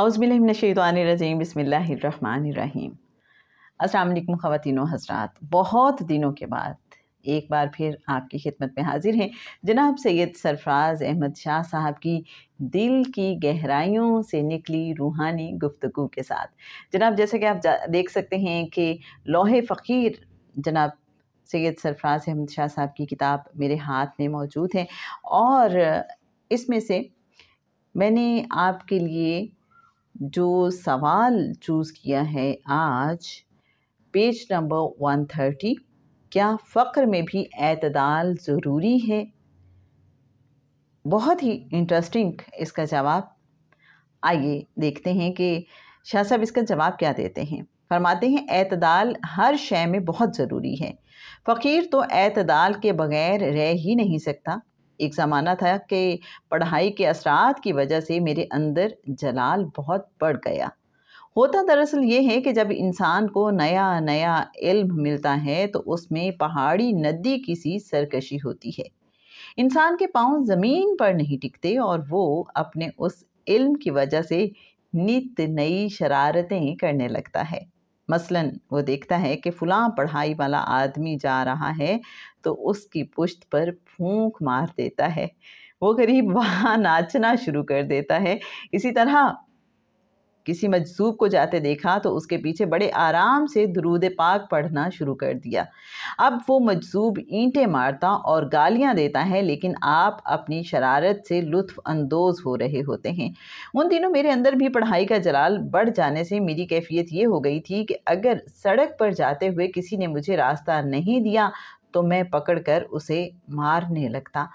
रज़ीम बसमीम अल्लाम ख़वान हजरात बहुत दिनों के बाद एक बार फिर आपकी खिदमत में हाजिर हैं जनाब सैद सरफराज अहमद शाह साहब की दिल की गहराइयों से निकली रूहानी गुफ्तु के साथ जनाब जैसे कि आप देख सकते हैं कि लोहे फ़कीर जनाब सैद सरफराज अहमद शाह साहब की किताब मेरे हाथ में मौजूद है और इसमें से मैंने आपके लिए जो सवाल चूज़ किया है आज पेज नंबर वन थर्टी क्या फ़क्र में भी अतदाल ज़रूरी है बहुत ही इंटरेस्टिंग इसका जवाब आइए देखते हैं कि शाह साहब इसका जवाब क्या देते हैं फरमाते हैं अतदाल हर शय में बहुत ज़रूरी है फ़कीर तो अतदाल के बगैर रह ही नहीं सकता एक ज़माना था कि पढ़ाई के असरात की वजह से मेरे अंदर जलाल बहुत बढ़ गया होता दरअसल ये है कि जब इंसान को नया नया इल्म मिलता है तो उसमें पहाड़ी नदी की सी सरकशी होती है इंसान के पाँव ज़मीन पर नहीं टिकते और वो अपने उस इल्म की वजह से नित नई शरारतें करने लगता है मसलन वो देखता है कि फलां पढ़ाई वाला आदमी जा रहा है तो उसकी पुश्त पर फूंक मार देता है वो गरीब वहाँ नाचना शुरू कर देता है इसी तरह किसी मजसूब को जाते देखा तो उसके पीछे बड़े आराम से दरूद पाक पढ़ना शुरू कर दिया अब वो मजसूब ईंटें मारता और गालियां देता है लेकिन आप अपनी शरारत से लुत्फ़ अंदोज हो रहे होते हैं उन दिनों मेरे अंदर भी पढ़ाई का जलाल बढ़ जाने से मेरी कैफियत ये हो गई थी कि अगर सड़क पर जाते हुए किसी ने मुझे रास्ता नहीं दिया तो मैं कर उसे मारने लगता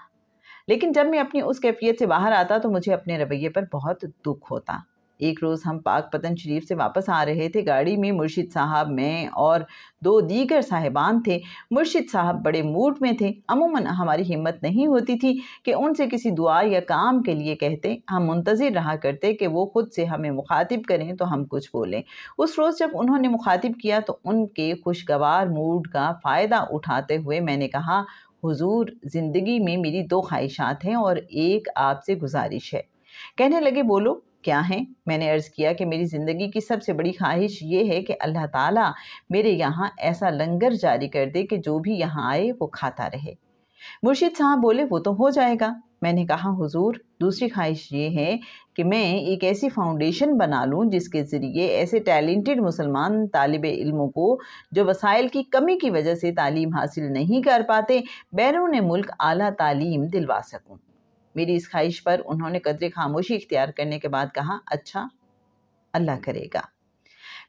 लेकिन जब मैं अपनी उस कैफियत से बाहर आता तो मुझे अपने रवैये पर बहुत दुख होता एक रोज़ हम पाक पतन शरीफ से वापस आ रहे थे गाड़ी में मुर्शिद साहब मैं और दो दीगर साहिबान थे मुर्शिद साहब बड़े मूड में थे अमूमन हमारी हिम्मत नहीं होती थी कि उनसे किसी दुआ या काम के लिए कहते हम मुंतज़िर रहा करते कि वो ख़ुद से हमें मुखातिब करें तो हम कुछ बोलें उस रोज़ जब उन्होंने मुखातिब किया तो उनके खुशगवार मूड का फ़ायदा उठाते हुए मैंने कहा हुजूर ज़िंदगी में मेरी दो ख्वाहिशात हैं और एक आपसे गुजारिश है कहने लगे बोलो क्या हैं मैंने अर्ज़ किया कि मेरी ज़िंदगी की सबसे बड़ी ख्वाहिश ये है कि अल्लाह ताला मेरे यहाँ ऐसा लंगर जारी कर दे कि जो भी यहाँ आए वो खाता रहे मुर्शिद साहब बोले वो तो हो जाएगा मैंने कहा हुजूर दूसरी ख्वाहिश ये है कि मैं एक ऐसी फाउंडेशन बना लूँ जिसके ज़रिए ऐसे टैलेंटेड मुसलमान तालब इल्मों को जो वसाइल की कमी की वजह से तालीम हासिल नहीं कर पाते बैरून मुल्क आला तालीम दिलवा सकूँ मेरी इस ख्वाहिश पर उन्होंने कदरे खामोशी इख्तियार करने के बाद कहा अच्छा अल्लाह करेगा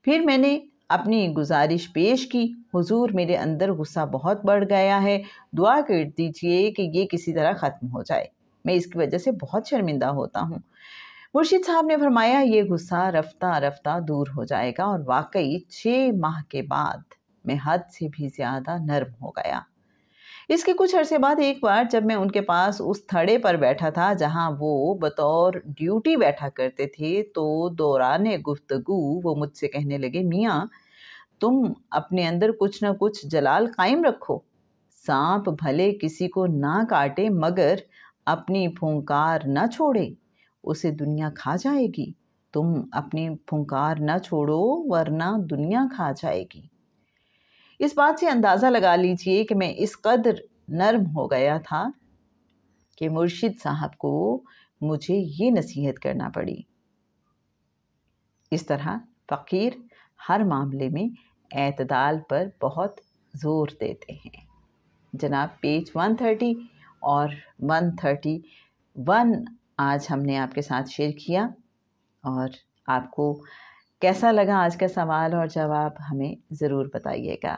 फिर मैंने अपनी गुजारिश पेश की हुजूर मेरे अंदर गुस्सा बहुत बढ़ गया है दुआ कर दीजिए कि ये किसी तरह ख़त्म हो जाए मैं इसकी वजह से बहुत शर्मिंदा होता हूँ मुर्शिद साहब ने फरमाया ये गुस्सा रफ्ता रफ्ता दूर हो जाएगा और वाकई छः माह के बाद मैं हद से भी ज़्यादा नर्म हो गया इसके कुछ अरसे बाद एक बार जब मैं उनके पास उस थड़े पर बैठा था जहाँ वो बतौर ड्यूटी बैठा करते थे तो दौरान गुफ्तगु वो मुझसे कहने लगे मियाँ तुम अपने अंदर कुछ ना कुछ जलाल कायम रखो सांप भले किसी को ना काटे मगर अपनी फुंकार न छोड़े उसे दुनिया खा जाएगी तुम अपनी फुंकार न छोड़ो वरना दुनिया खा जाएगी इस बात से अंदाज़ा लगा लीजिए कि मैं इस कदर नर्म हो गया था कि मुर्शिद साहब को मुझे ये नसीहत करना पड़ी इस तरह फ़कीर हर मामले में अतदाल पर बहुत ज़ोर देते हैं जनाब पेज 130 और 131 आज हमने आपके साथ शेयर किया और आपको कैसा लगा आज का सवाल और जवाब हमें ज़रूर बताइएगा